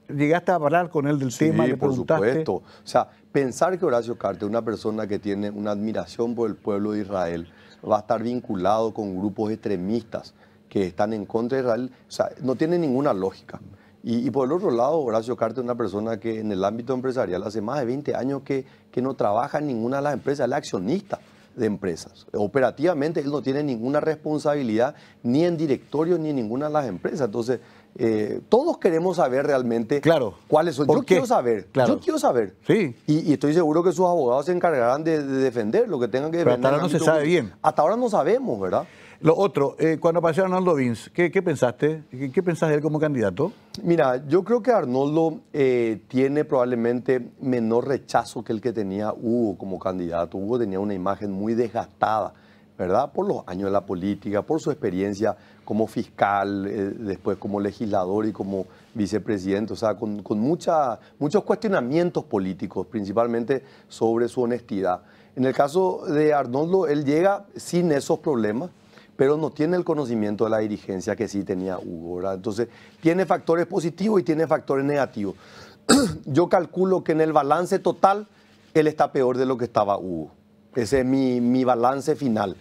¿Llegaste a hablar con él del tema? Sí, por supuesto. O sea, pensar que Horacio Cárter, una persona que tiene una admiración por el pueblo de Israel, va a estar vinculado con grupos extremistas que están en contra de Israel, o sea, no tiene ninguna lógica. Y, por el otro lado, Horacio Cárter es una persona que en el ámbito empresarial hace más de 20 años que, que no trabaja en ninguna de las empresas, es accionista de empresas. Operativamente él no tiene ninguna responsabilidad ni en directorio ni en ninguna de las empresas. Entonces, eh, todos queremos saber realmente cuáles son. Yo qué? quiero saber. Yo quiero saber. Sí. Y, estoy seguro que sus abogados se encargarán de, defender lo que tengan que defender. hasta ahora no se sabe bien. Hasta ahora no sabemos, ¿verdad? Lo otro, eh, cuando apareció Arnoldo Vins, ¿qué, pensaste? ¿Qué, ¿Qué pensás de él como candidato? Mira, yo creo que Arnoldo eh, tiene probablemente menor rechazo que el que tenía Hugo como candidato. Hugo tenía una imagen muy desgastada, ¿verdad? Por los años de la política, por su experiencia como fiscal, eh, después como legislador y como vicepresidente, o sea, con, muchos cuestionamientos políticos, principalmente sobre su honestidad. En el caso de Arnoldo, él llega sin esos problemas pero no tiene el conocimiento de la dirigencia que sí tenía Hugo. Entonces, tiene factores positivos y tiene factores negativos. <clears throat> Yo calculo que en el balance total, él está peor de lo que estaba Hugo. Ese es mi, mi balance final.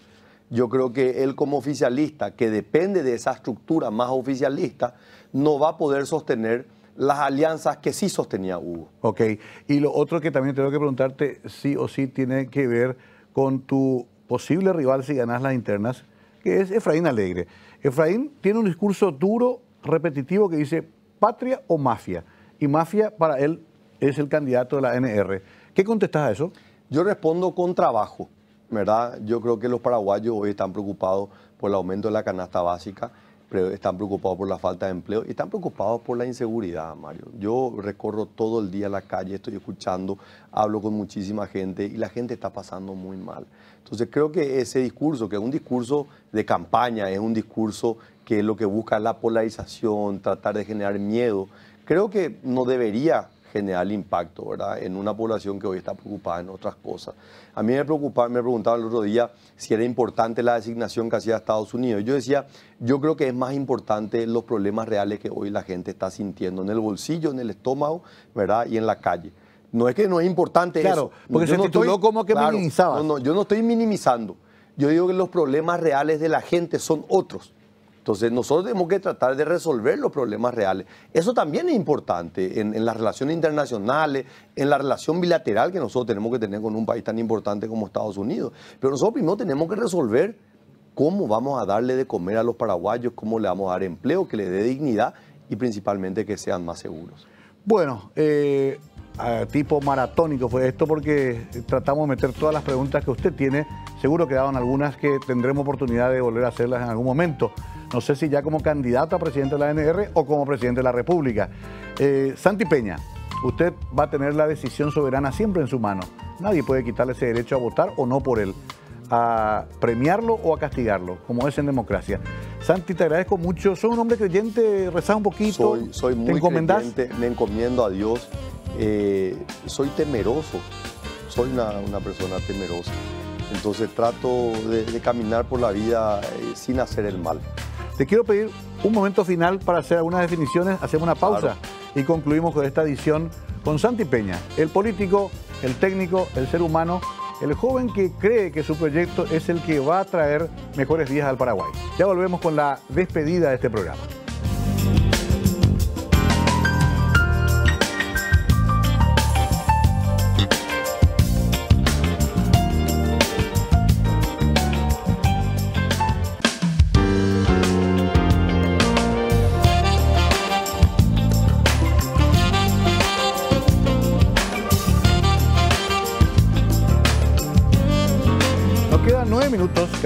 Yo creo que él como oficialista, que depende de esa estructura más oficialista, no va a poder sostener las alianzas que sí sostenía Hugo. Ok, y lo otro que también tengo que preguntarte, sí o sí, tiene que ver con tu posible rival si ganas las internas, que es Efraín Alegre. Efraín tiene un discurso duro, repetitivo, que dice patria o mafia. Y mafia para él es el candidato de la NR. ¿Qué contestas a eso? Yo respondo con trabajo, ¿verdad? Yo creo que los paraguayos hoy están preocupados por el aumento de la canasta básica están preocupados por la falta de empleo y están preocupados por la inseguridad, Mario. Yo recorro todo el día la calle, estoy escuchando, hablo con muchísima gente y la gente está pasando muy mal. Entonces creo que ese discurso, que es un discurso de campaña, es un discurso que es lo que busca la polarización, tratar de generar miedo, creo que no debería generar impacto ¿verdad? en una población que hoy está preocupada en otras cosas. A mí me, preocupaba, me preguntaba el otro día si era importante la designación que hacía Estados Unidos. Yo decía, yo creo que es más importante los problemas reales que hoy la gente está sintiendo en el bolsillo, en el estómago ¿verdad? y en la calle. No es que no es importante claro, eso. Porque yo se no tituló estoy, como que minimizaba. No, no, yo no estoy minimizando. Yo digo que los problemas reales de la gente son otros. Entonces, nosotros tenemos que tratar de resolver los problemas reales. Eso también es importante en, las relaciones internacionales, en la relación bilateral que nosotros tenemos que tener con un país tan importante como Estados Unidos. Pero nosotros primero tenemos que resolver cómo vamos a darle de comer a los paraguayos, cómo le vamos a dar empleo, que le dé dignidad y principalmente que sean más seguros. Bueno, eh, tipo maratónico fue esto porque tratamos de meter todas las preguntas que usted tiene. Seguro quedaban algunas que tendremos oportunidad de volver a hacerlas en algún momento. No sé si ya como candidato a presidente de la ANR o como presidente de la República. Eh, Santi Peña, usted va a tener la decisión soberana siempre en su mano. Nadie puede quitarle ese derecho a votar o no por él, a premiarlo o a castigarlo, como es en democracia. Santi, te agradezco mucho. Soy un hombre creyente, rezás un poquito. Soy, soy muy creyente, me encomiendo a Dios eh, soy temeroso, soy una, persona temerosa. Entonces trato de, caminar por la vida eh, sin hacer el mal. Te quiero pedir un momento final para hacer algunas definiciones, hacemos una pausa y concluimos con esta edición con Santi Peña, el político, el técnico, el ser humano, el joven que cree que su proyecto es el que va a traer mejores días al Paraguay. Ya volvemos con la despedida de este programa.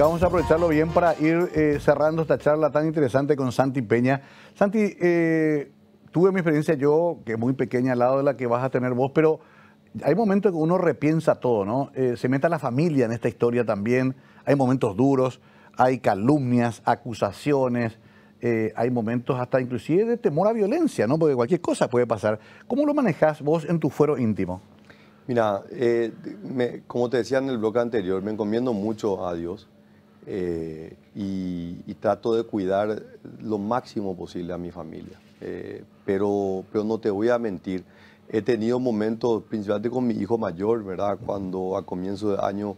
vamos a aprovecharlo bien para ir eh, cerrando esta charla tan interesante con Santi Peña. Santi, eh, tuve mi experiencia yo, que es muy pequeña al lado de la que vas a tener vos, pero hay momentos que uno repiensa todo, ¿no? Eh, se mete a la familia en esta historia también, hay momentos duros, hay calumnias, acusaciones, hay momentos hasta inclusive de temor a violencia, ¿no? Porque cualquier cosa puede pasar. ¿Cómo lo manejas vos en tu fuero íntimo? Mira, como te decía en el bloque anterior, me encomiendo mucho a Dios. Eh, y, trato de cuidar lo máximo posible a mi familia. Eh, pero, pero no te voy a mentir, he tenido momentos, principalmente con mi hijo mayor, ¿verdad? Cuando a comienzo de año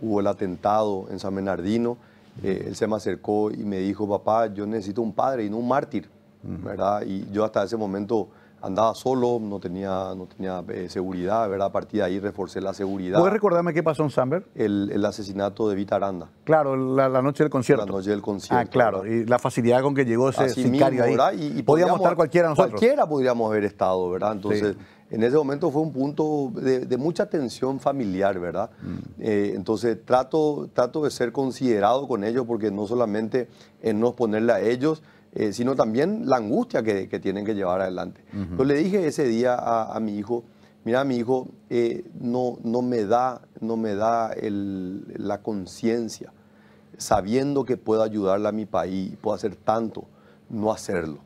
hubo el atentado en San Bernardino, eh, él se me acercó y me dijo, papá, yo necesito un padre y no un mártir, ¿verdad? Y yo hasta ese momento andaba solo, no tenía, no tenía eh, seguridad, ¿verdad? A partir de ahí reforcé la seguridad. ¿Puedes recordarme qué pasó en Samberg? El, asesinato de Vita Aranda. Claro, la, noche del concierto. La noche del concierto. Ah, claro, y la facilidad con que llegó ese Así ahí. Y, podíamos estar cualquiera nosotros. Cualquiera podríamos haber estado, ¿verdad? Entonces, en ese momento fue un punto de, mucha tensión familiar, ¿verdad? Mm. Eh, entonces, trato, trato de ser considerado con ellos porque no solamente en no exponerle a ellos, eh, sino también la angustia que, tienen que llevar adelante. Yo le dije ese día a, mi hijo, mira, mi hijo eh, no, me da, no me da la conciencia, sabiendo que puedo ayudarle a mi país, puedo hacer tanto, no hacerlo.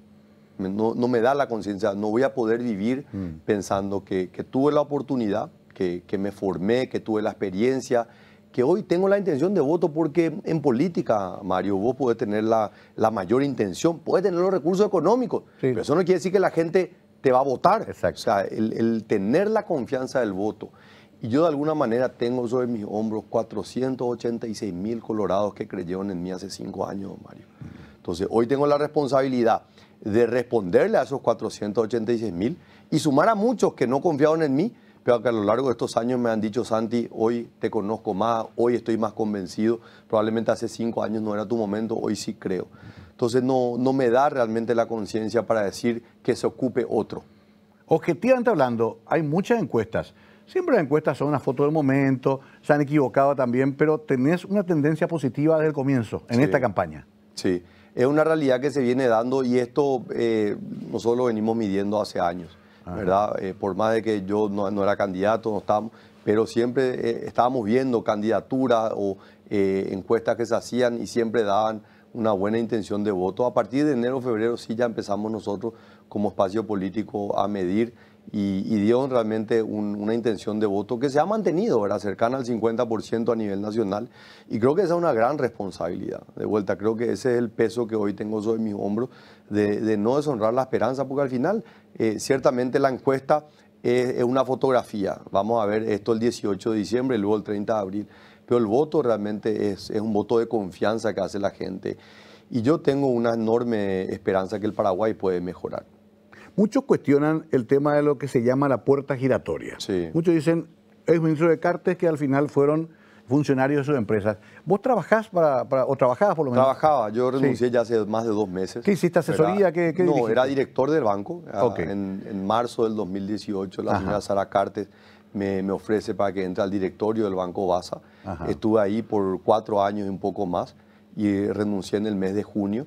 No, me da la conciencia, no voy a poder vivir mm. pensando que, tuve la oportunidad, que, me formé, que tuve la experiencia, que hoy tengo la intención de voto porque en política, Mario, vos puedes tener la, mayor intención, puedes tener los recursos económicos, pero eso no quiere decir que la gente te va a votar. O sea, el, el tener la confianza del voto. Y yo de alguna manera tengo sobre mis hombros 486 mil colorados que creyeron en mí hace cinco años, Mario. Entonces, hoy tengo la responsabilidad de responderle a esos 486 mil y sumar a muchos que no confiaron en mí pero a lo largo de estos años me han dicho, Santi, hoy te conozco más, hoy estoy más convencido, probablemente hace cinco años no era tu momento, hoy sí creo. Entonces no, me da realmente la conciencia para decir que se ocupe otro. Objetivamente hablando, hay muchas encuestas. Siempre las encuestas son una foto del momento, se han equivocado también, pero tenés una tendencia positiva desde el comienzo en esta campaña. Sí, es una realidad que se viene dando y esto eh, nosotros lo venimos midiendo hace años. ¿verdad? Eh, por más de que yo no, era candidato, no estábamos, pero siempre eh, estábamos viendo candidaturas o eh, encuestas que se hacían y siempre daban una buena intención de voto. A partir de enero, febrero sí ya empezamos nosotros como espacio político a medir y, y dieron realmente una intención de voto que se ha mantenido, era cercana al 50% a nivel nacional. Y creo que esa es una gran responsabilidad. De vuelta, creo que ese es el peso que hoy tengo sobre mis hombros, de, no deshonrar la esperanza, porque al final, eh, ciertamente la encuesta es, una fotografía. Vamos a ver esto el 18 de diciembre, luego el 30 de abril. Pero el voto realmente es, un voto de confianza que hace la gente. Y yo tengo una enorme esperanza que el Paraguay puede mejorar. Muchos cuestionan el tema de lo que se llama la puerta giratoria. Muchos dicen, es ministro de Cartes que al final fueron funcionarios de sus empresas. ¿Vos trabajás para, o trabajabas por lo menos? Trabajaba, yo renuncié ya hace más de dos meses. ¿Qué hiciste, asesoría? ¿Qué, no, era director del banco. Ah, en, marzo del 2018 la señora Sara Cartes me, me, ofrece para que entre al directorio del Banco Basa. Estuve ahí por cuatro años y un poco más y renuncié en el mes de junio.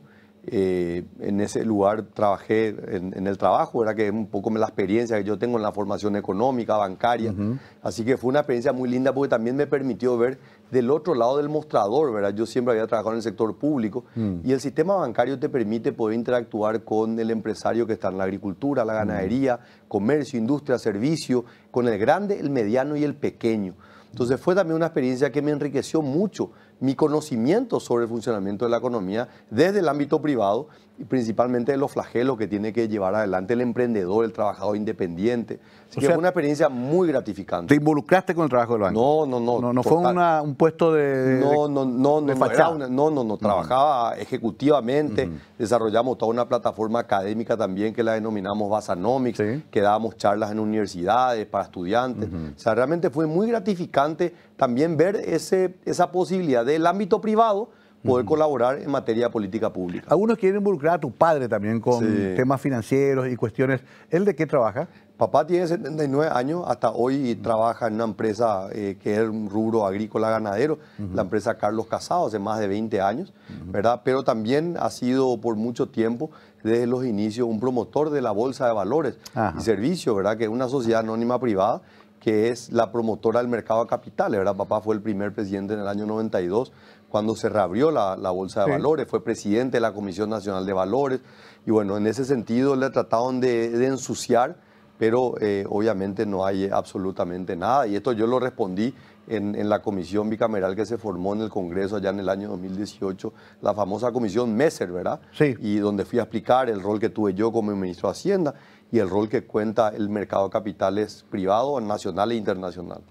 Eh, en ese lugar trabajé en, el trabajo, era que es un poco la experiencia que yo tengo en la formación económica, bancaria. Así que fue una experiencia muy linda porque también me permitió ver del otro lado del mostrador, ¿verdad? Yo siempre había trabajado en el sector público mm. y el sistema bancario te permite poder interactuar con el empresario que está en la agricultura, la mm. ganadería, comercio, industria, servicio, con el grande, el mediano y el pequeño. Entonces fue también una experiencia que me enriqueció mucho mi conocimiento sobre el funcionamiento de la economía desde el ámbito privado y principalmente de los flagelos que tiene que llevar adelante el emprendedor, el trabajador independiente. fue una experiencia muy gratificante. ¿Te involucraste con el trabajo del banco? No, no, no. No, no fue un puesto de. No, no, no, no, no, Trabajaba ejecutivamente, desarrollamos toda una plataforma académica también que la denominamos Basanomics, que dábamos charlas en universidades para estudiantes. O sea, realmente fue muy gratificante también ver ese, esa posibilidad del ámbito privado poder colaborar en materia de política pública. Algunos quieren involucrar a tu padre también con temas financieros y cuestiones. ¿Él de qué trabaja? Papá tiene 79 años, hasta hoy trabaja en una empresa eh, que es un rubro agrícola ganadero, la empresa Carlos Casado, hace más de 20 años, ¿verdad? Pero también ha sido por mucho tiempo, desde los inicios, un promotor de la Bolsa de Valores y Servicios, ¿verdad? Que es una sociedad anónima privada que es la promotora del mercado de capitales, ¿verdad? Papá fue el primer presidente en el año 92, cuando se reabrió la, Bolsa de Valores, fue presidente de la Comisión Nacional de Valores, y bueno, en ese sentido le trataron de, ensuciar, pero eh, obviamente no hay absolutamente nada, y esto yo lo respondí en, en, la comisión bicameral que se formó en el Congreso allá en el año 2018, la famosa comisión Messer, ¿verdad? Sí. Y donde fui a explicar el rol que tuve yo como ministro de Hacienda y el rol que cuenta el mercado de capitales privado, nacional e internacional.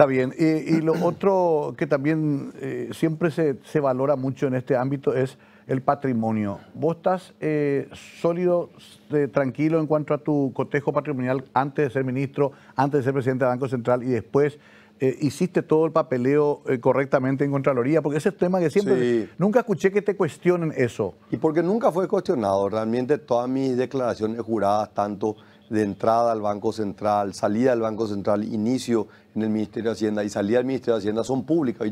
Está bien. Y, lo otro que también eh, siempre se, valora mucho en este ámbito es el patrimonio. ¿Vos estás eh, sólido, tranquilo en cuanto a tu cotejo patrimonial antes de ser ministro, antes de ser presidente del Banco Central y después? Eh, hiciste todo el papeleo correctamente en Contraloría, porque ese es tema que siempre... Nunca escuché que te cuestionen eso. Y porque nunca fue cuestionado, realmente todas mis declaraciones juradas, tanto de entrada al Banco Central, salida al Banco Central, inicio en el Ministerio de Hacienda y salida del Ministerio de Hacienda son públicas.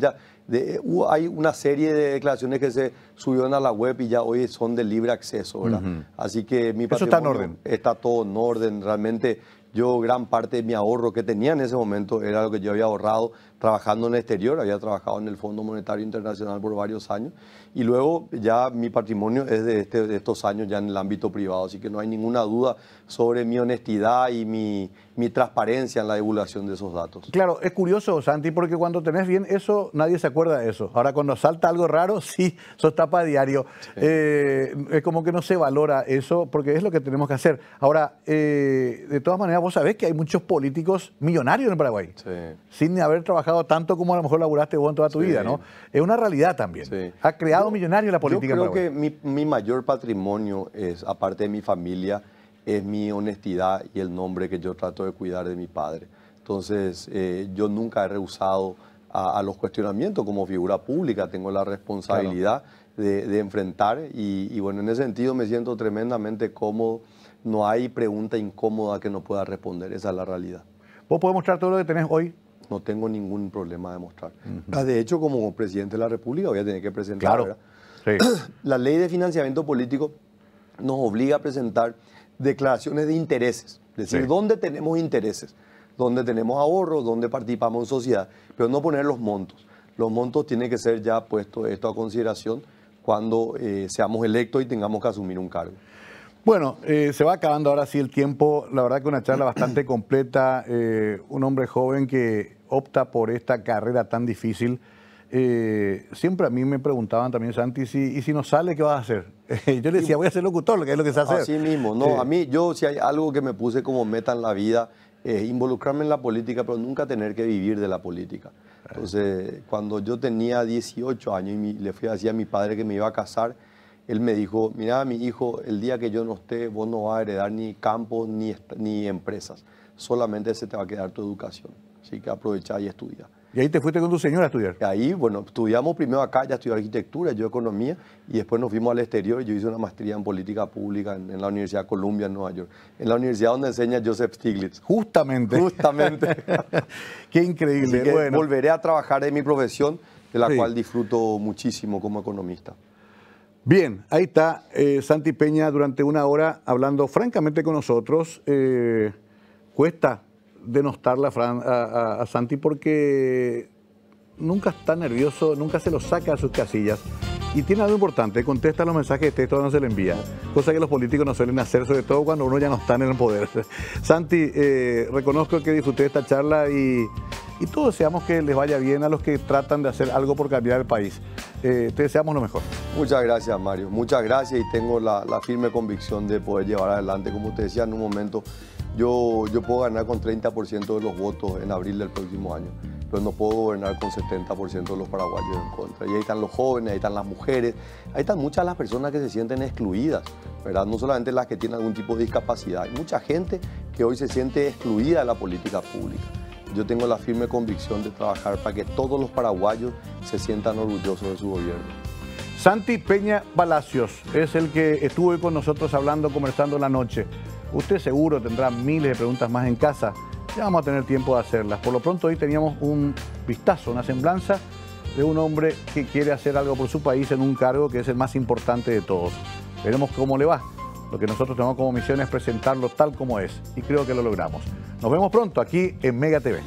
Eh, hay una serie de declaraciones que se subieron a la web y ya hoy son de libre acceso. ¿verdad? Así que mi Eso está en orden. Está todo en orden. Realmente yo gran parte de mi ahorro que tenía en ese momento era lo que yo había ahorrado trabajando en el exterior. Había trabajado en el Fondo Monetario Internacional por varios años. Y luego ya mi patrimonio es de, este, estos años ya en el ámbito privado, así que no hay ninguna duda sobre mi honestidad y mi mi transparencia en la divulgación de esos datos. Claro, es curioso, Santi, porque cuando tenés bien eso, nadie se acuerda de eso. Ahora, cuando salta algo raro, <laughs> sí, eso está para diario. Eh, es como que no se valora eso, porque es lo que tenemos que hacer. Ahora, eh, de todas maneras, vos sabés que hay muchos políticos millonarios en Paraguay, sin haber trabajado tanto como a lo mejor laburaste vos en toda tu vida, ¿no? Es una realidad también. Ha creado millonarios la política. Yo creo que mi mayor patrimonio es, aparte de mi familia, es mi honestidad y el nombre que yo trato de cuidar de mi padre. Entonces, eh, yo nunca he rehusado a, los cuestionamientos como figura pública, tengo la responsabilidad de, enfrentar y, bueno, en ese sentido me siento tremendamente cómodo, no hay pregunta incómoda que no pueda responder, esa es la realidad. ¿Vos podés mostrar todo lo que tenés hoy? No tengo ningún problema de mostrar. Ah, de hecho, como presidente de la República voy a tener que presentar. Claro. <clears throat> La ley de financiamiento político nos obliga a presentar declaraciones de intereses, es decir, dónde tenemos intereses, dónde tenemos ahorros, dónde participamos en sociedad, pero no poner los montos. Los montos tienen que ser ya puesto esto a consideración cuando eh, seamos electos y tengamos que asumir un cargo. Bueno, eh, se va acabando ahora sí el tiempo. La verdad que una charla <clears throat> bastante completa. Eh, un hombre joven que opta por esta carrera tan difícil. Eh, siempre a mí me preguntaban también, Santi, si, ¿y si no sale, qué vas a hacer? <laughs> yo le decía, voy a ser locutor, que es lo que se hace. Así mismo, no, a mí, yo si hay algo que me puse como meta en la vida, es eh, involucrarme en la política, pero nunca tener que vivir de la política. Entonces, cuando yo tenía 18 años y le fui a decir a mi padre que me iba a casar, él me dijo, mira, mi hijo, el día que yo no esté, vos no vas a heredar ni campo ni, ni empresas, solamente se te va a quedar tu educación. Así que aprovecha y estudia. ¿Y ahí te fuiste con tu señora a estudiar? Ahí, bueno, estudiamos primero acá, ya estudió arquitectura, yo economía, y después nos fuimos al exterior. y Yo hice una maestría en política pública en, la Universidad de Columbia, en Nueva York. En la universidad donde enseña Joseph Stiglitz. Justamente. Justamente. <laughs> Qué increíble. Volveré a trabajar en mi profesión, de la cual disfruto muchísimo como economista. Bien, ahí está eh, Santi Peña durante una hora hablando francamente con nosotros. Eh, cuesta denostarle a, a, Santi porque nunca está nervioso, nunca se lo saca a sus casillas. Y tiene algo importante, contesta los mensajes de texto no se le envía, cosa que los políticos no suelen hacer, sobre todo cuando uno ya no está en el poder. <laughs> Santi, eh, reconozco que disfruté esta charla y, y, todos deseamos que les vaya bien a los que tratan de hacer algo por cambiar el país. Eh, te deseamos lo mejor. Muchas gracias, Mario. Muchas gracias y tengo la, la firme convicción de poder llevar adelante, como usted decía, en un momento yo, puedo ganar con 30% de los votos en abril del próximo año, pero no puedo gobernar con 70% de los paraguayos en contra. Y ahí están los jóvenes, ahí están las mujeres, ahí están muchas las personas que se sienten excluidas, ¿verdad? No solamente las que tienen algún tipo de discapacidad, hay mucha gente que hoy se siente excluida de la política pública. Yo tengo la firme convicción de trabajar para que todos los paraguayos se sientan orgullosos de su gobierno. Santi Peña Palacios es el que estuvo hoy con nosotros hablando, conversando la noche. Usted seguro tendrá miles de preguntas más en casa. Ya vamos a tener tiempo de hacerlas. Por lo pronto hoy teníamos un vistazo, una semblanza de un hombre que quiere hacer algo por su país en un cargo que es el más importante de todos. Veremos cómo le va. Lo que nosotros tenemos como misión es presentarlo tal como es y creo que lo logramos. Nos vemos pronto aquí en Mega TV.